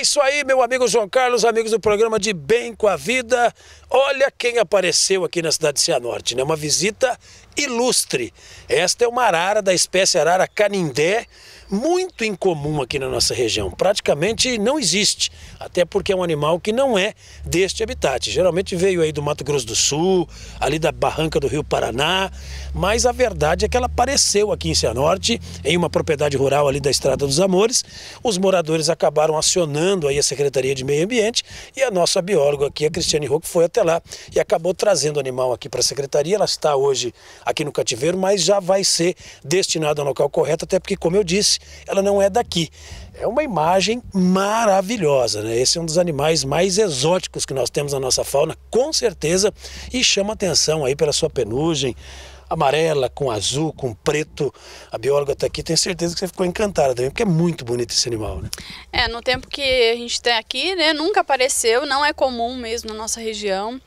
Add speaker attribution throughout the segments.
Speaker 1: É isso aí, meu amigo João Carlos, amigos do programa de Bem com a Vida. Olha quem apareceu aqui na cidade de Cianorte, né? Uma visita ilustre. Esta é uma arara da espécie arara canindé, muito incomum aqui na nossa região. Praticamente não existe, até porque é um animal que não é deste habitat. Geralmente veio aí do Mato Grosso do Sul, ali da barranca do Rio Paraná, mas a verdade é que ela apareceu aqui em Cianorte, em uma propriedade rural ali da Estrada dos Amores. Os moradores acabaram acionando aí a Secretaria de Meio Ambiente e a nossa bióloga aqui, a Cristiane Rocco, foi até lá e acabou trazendo o animal aqui para a Secretaria. Ela está hoje aqui no cativeiro, mas já vai ser destinado ao local correto, até porque, como eu disse, ela não é daqui. É uma imagem maravilhosa, né? Esse é um dos animais mais exóticos que nós temos na nossa fauna, com certeza, e chama atenção aí pela sua penugem, amarela, com azul, com preto. A bióloga está aqui, tenho certeza que você ficou encantada também, porque é muito bonito esse animal, né?
Speaker 2: É, no tempo que a gente tem aqui, né, nunca apareceu, não é comum mesmo na nossa região.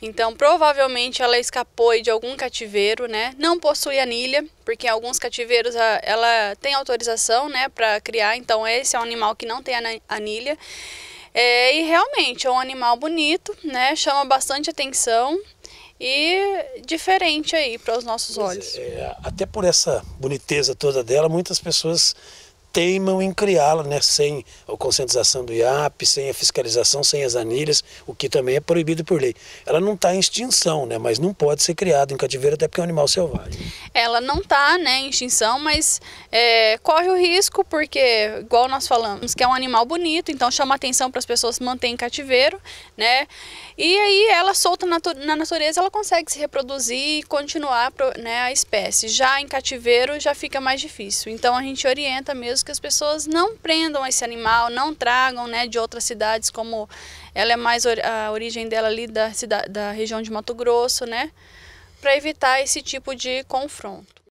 Speaker 2: Então, provavelmente ela escapou de algum cativeiro, né? Não possui anilha, porque em alguns cativeiros ela tem autorização, né, para criar. Então, esse é um animal que não tem anilha. É, e realmente é um animal bonito, né? Chama bastante atenção e diferente aí para os nossos olhos.
Speaker 1: É, até por essa boniteza toda dela, muitas pessoas teimam em criá-la, né? sem a conscientização do IAP, sem a fiscalização, sem as anilhas, o que também é proibido por lei. Ela não está em extinção, né? mas não pode ser criada em cativeiro até porque é um animal selvagem
Speaker 2: ela não está né, em extinção, mas é, corre o risco porque, igual nós falamos, que é um animal bonito, então chama atenção para as pessoas manterem em cativeiro, né? E aí ela solta na natureza, ela consegue se reproduzir e continuar né, a espécie. Já em cativeiro já fica mais difícil. Então a gente orienta mesmo que as pessoas não prendam esse animal, não tragam né, de outras cidades, como ela é mais a origem dela ali da, cidade, da região de Mato Grosso, né? para evitar esse tipo de confronto.